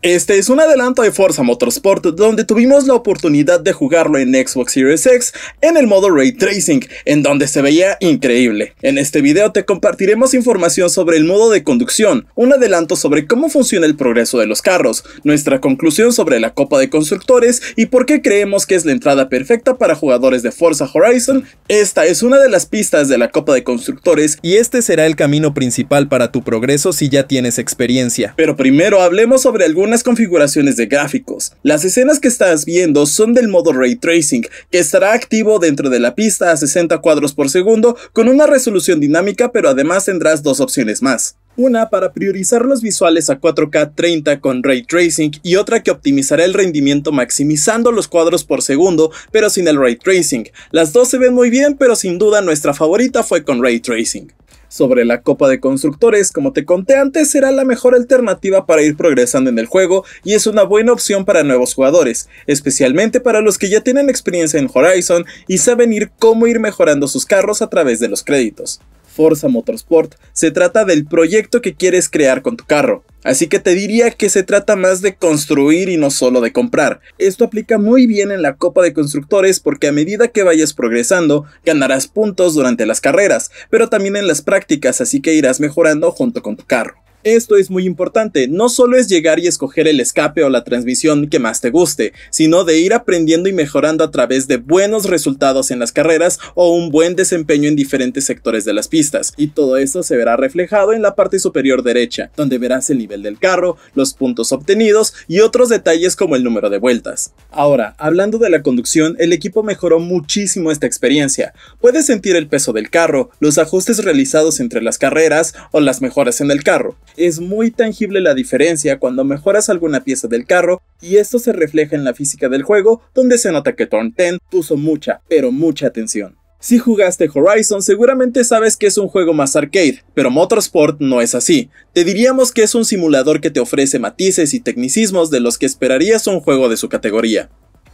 Este es un adelanto de Forza Motorsport donde tuvimos la oportunidad de jugarlo en Xbox Series X en el modo Ray Tracing, en donde se veía increíble. En este video te compartiremos información sobre el modo de conducción, un adelanto sobre cómo funciona el progreso de los carros, nuestra conclusión sobre la Copa de Constructores y por qué creemos que es la entrada perfecta para jugadores de Forza Horizon. Esta es una de las pistas de la Copa de Constructores y este será el camino principal para tu progreso si ya tienes experiencia. Pero primero hablemos sobre algunos configuraciones de gráficos. Las escenas que estás viendo son del modo Ray Tracing, que estará activo dentro de la pista a 60 cuadros por segundo con una resolución dinámica pero además tendrás dos opciones más. Una para priorizar los visuales a 4K 30 con ray tracing y otra que optimizará el rendimiento maximizando los cuadros por segundo pero sin el ray tracing. Las dos se ven muy bien pero sin duda nuestra favorita fue con ray tracing sobre la Copa de Constructores, como te conté antes, será la mejor alternativa para ir progresando en el juego y es una buena opción para nuevos jugadores, especialmente para los que ya tienen experiencia en Horizon y saben ir cómo ir mejorando sus carros a través de los créditos. Forza Motorsport se trata del proyecto que quieres crear con tu carro. Así que te diría que se trata más de construir y no solo de comprar. Esto aplica muy bien en la Copa de Constructores porque a medida que vayas progresando, ganarás puntos durante las carreras, pero también en las prácticas, así que irás mejorando junto con tu carro. Esto es muy importante, no solo es llegar y escoger el escape o la transmisión que más te guste, sino de ir aprendiendo y mejorando a través de buenos resultados en las carreras o un buen desempeño en diferentes sectores de las pistas, y todo esto se verá reflejado en la parte superior derecha, donde verás el nivel del carro, los puntos obtenidos y otros detalles como el número de vueltas. Ahora, hablando de la conducción, el equipo mejoró muchísimo esta experiencia. Puedes sentir el peso del carro, los ajustes realizados entre las carreras o las mejoras en el carro es muy tangible la diferencia cuando mejoras alguna pieza del carro y esto se refleja en la física del juego donde se nota que Turn 10 puso mucha, pero mucha atención. Si jugaste Horizon seguramente sabes que es un juego más arcade, pero Motorsport no es así. Te diríamos que es un simulador que te ofrece matices y tecnicismos de los que esperarías un juego de su categoría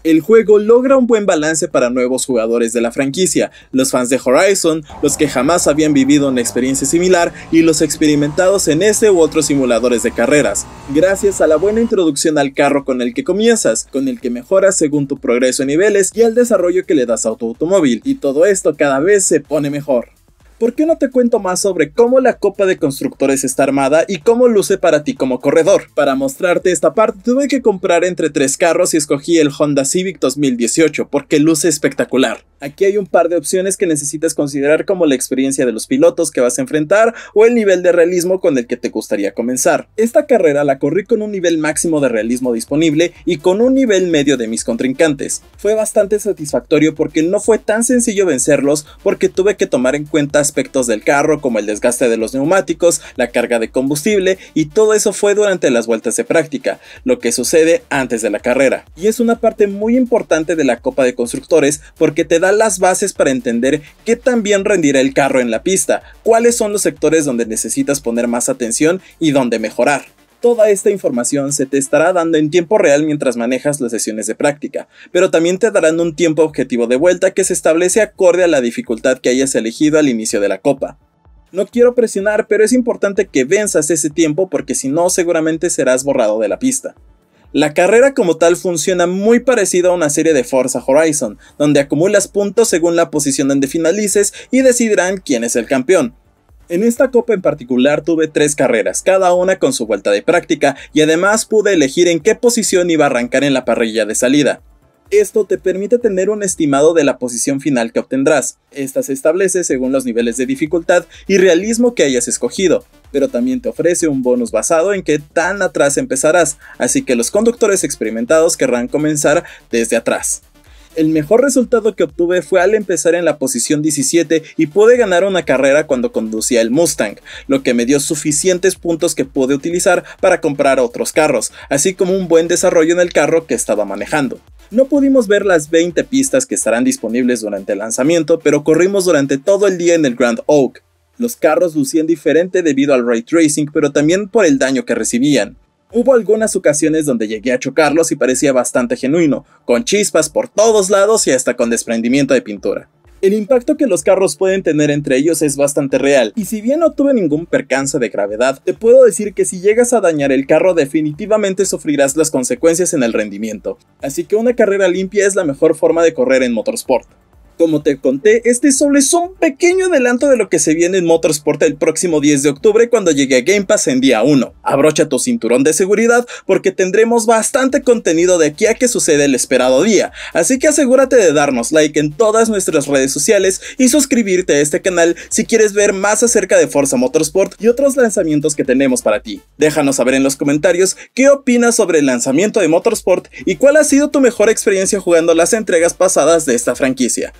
el juego logra un buen balance para nuevos jugadores de la franquicia, los fans de Horizon, los que jamás habían vivido una experiencia similar y los experimentados en este u otros simuladores de carreras, gracias a la buena introducción al carro con el que comienzas, con el que mejoras según tu progreso en niveles y al desarrollo que le das a tu automóvil, y todo esto cada vez se pone mejor. ¿por qué no te cuento más sobre cómo la Copa de Constructores está armada y cómo luce para ti como corredor? Para mostrarte esta parte tuve que comprar entre tres carros y escogí el Honda Civic 2018 porque luce espectacular. Aquí hay un par de opciones que necesitas considerar como la experiencia de los pilotos que vas a enfrentar o el nivel de realismo con el que te gustaría comenzar. Esta carrera la corrí con un nivel máximo de realismo disponible y con un nivel medio de mis contrincantes. Fue bastante satisfactorio porque no fue tan sencillo vencerlos porque tuve que tomar en cuenta aspectos del carro como el desgaste de los neumáticos, la carga de combustible y todo eso fue durante las vueltas de práctica, lo que sucede antes de la carrera. Y es una parte muy importante de la Copa de Constructores porque te da las bases para entender qué tan bien rendirá el carro en la pista, cuáles son los sectores donde necesitas poner más atención y donde mejorar. Toda esta información se te estará dando en tiempo real mientras manejas las sesiones de práctica, pero también te darán un tiempo objetivo de vuelta que se establece acorde a la dificultad que hayas elegido al inicio de la copa. No quiero presionar, pero es importante que venzas ese tiempo porque si no seguramente serás borrado de la pista. La carrera como tal funciona muy parecido a una serie de Forza Horizon, donde acumulas puntos según la posición donde finalices y decidirán quién es el campeón. En esta copa en particular tuve tres carreras, cada una con su vuelta de práctica, y además pude elegir en qué posición iba a arrancar en la parrilla de salida. Esto te permite tener un estimado de la posición final que obtendrás. Esta se establece según los niveles de dificultad y realismo que hayas escogido, pero también te ofrece un bonus basado en qué tan atrás empezarás, así que los conductores experimentados querrán comenzar desde atrás. El mejor resultado que obtuve fue al empezar en la posición 17 y pude ganar una carrera cuando conducía el Mustang, lo que me dio suficientes puntos que pude utilizar para comprar otros carros, así como un buen desarrollo en el carro que estaba manejando. No pudimos ver las 20 pistas que estarán disponibles durante el lanzamiento, pero corrimos durante todo el día en el Grand Oak. Los carros lucían diferente debido al ray tracing, pero también por el daño que recibían hubo algunas ocasiones donde llegué a chocarlos y parecía bastante genuino, con chispas por todos lados y hasta con desprendimiento de pintura. El impacto que los carros pueden tener entre ellos es bastante real, y si bien no tuve ningún percance de gravedad, te puedo decir que si llegas a dañar el carro definitivamente sufrirás las consecuencias en el rendimiento. Así que una carrera limpia es la mejor forma de correr en motorsport. Como te conté, este solo es un pequeño adelanto de lo que se viene en Motorsport el próximo 10 de octubre cuando llegue a Game Pass en día 1. Abrocha tu cinturón de seguridad porque tendremos bastante contenido de aquí a que sucede el esperado día, así que asegúrate de darnos like en todas nuestras redes sociales y suscribirte a este canal si quieres ver más acerca de Forza Motorsport y otros lanzamientos que tenemos para ti. Déjanos saber en los comentarios qué opinas sobre el lanzamiento de Motorsport y cuál ha sido tu mejor experiencia jugando las entregas pasadas de esta franquicia.